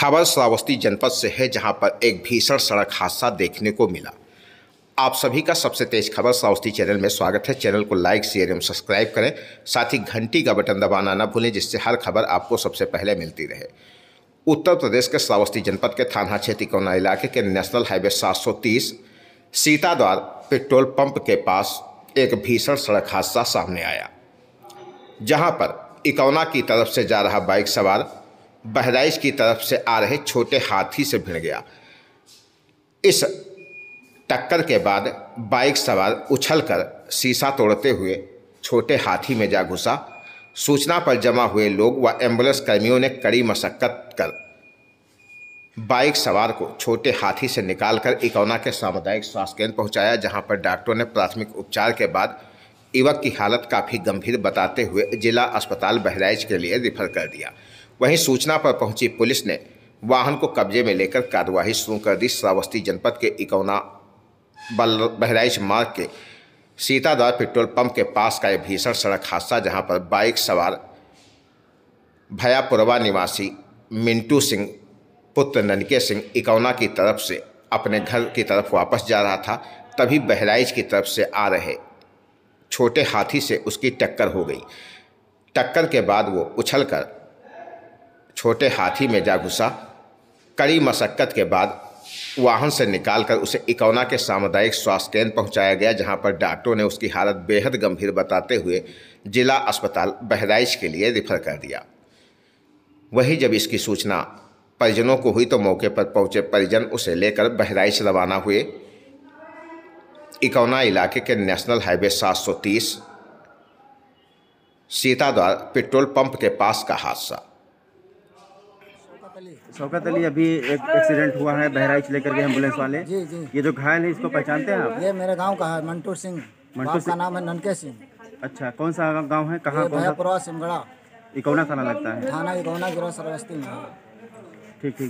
खबर श्रावस्ती जनपद से है जहां पर एक भीषण सड़क हादसा देखने को मिला आप सभी का सबसे तेज खबर श्रावस्ती चैनल में स्वागत है चैनल को लाइक शेयर एवं सब्सक्राइब करें साथ ही घंटी का बटन दबाना ना भूलें जिससे हर खबर आपको सबसे पहले मिलती रहे उत्तर प्रदेश के श्रावस्ती जनपद के थाना क्षेत्र कोना इलाके के national highway 730 Sitadwar petrol pump के पास एक भीषण सड़क हादसा सामने आया जहां पर इकौना की तरफ से जा रहा बाइक सवार बहराइश की तरफ से आ रहे छोटे हाथी से भिड़ गया इस टक्कर के बाद बाइक सवार उछलकर शीशा तोड़ते हुए छोटे हाथी में जा घुसा सूचना पर जमा हुए लोग व एम्बुलेंस कर्मियों ने कड़ी मशक्कत कर बाइक सवार को छोटे हाथी से निकालकर इकौना के सामुदायिक स्वास्थ्य केंद्र पहुंचाया जहां पर डॉक्टरों ने प्राथमिक उपचार के बाद युवक की हालत काफ़ी गंभीर बताते हुए जिला अस्पताल बहराइच के लिए रिफर कर दिया वहीं सूचना पर पहुंची पुलिस ने वाहन को कब्जे में लेकर कार्यवाही शुरू कर दी श्रावस्ती जनपद के इकौना बल बहराइच मार्ग के सीतादार पेट्रोल पंप के पास का एक भीषण सड़क हादसा जहां पर बाइक सवार भयापुरवा निवासी मिंटू सिंह पुत्र ननके सिंह इकौना की तरफ से अपने घर की तरफ वापस जा रहा था तभी बहराइच की तरफ से आ रहे छोटे हाथी से उसकी टक्कर हो गई टक्कर के बाद वो उछलकर छोटे हाथी में जा घुसा कड़ी मशक्क़त के बाद वाहन से निकालकर उसे इकौना के सामुदायिक स्वास्थ्य केंद्र पहुंचाया गया जहां पर डॉक्टरों ने उसकी हालत बेहद गंभीर बताते हुए जिला अस्पताल बहराइच के लिए रिफर कर दिया वहीं जब इसकी सूचना परिजनों को हुई तो मौके पर पहुंचे परिजन उसे लेकर बहराइच रवाना हुए इकौना इलाके के national highway 730 Sitadwar petrol pump के पास का हादसा शौकत अली अभी एक एक्सीडेंट हुआ है बहराइच लेकर के एम्बुलेंस वाले जी जी ये जो घायल है इसको पहचानते हैं आप ये मेरे गांव का है मंटू सिंह मंटू सिंह नाम है ननके सिंह अच्छा कौन सा गांव है कहाँ भैयापुरा इकौना थाना लगता है थाना इकोना गिरा सरवस्ती में ठीक ठीक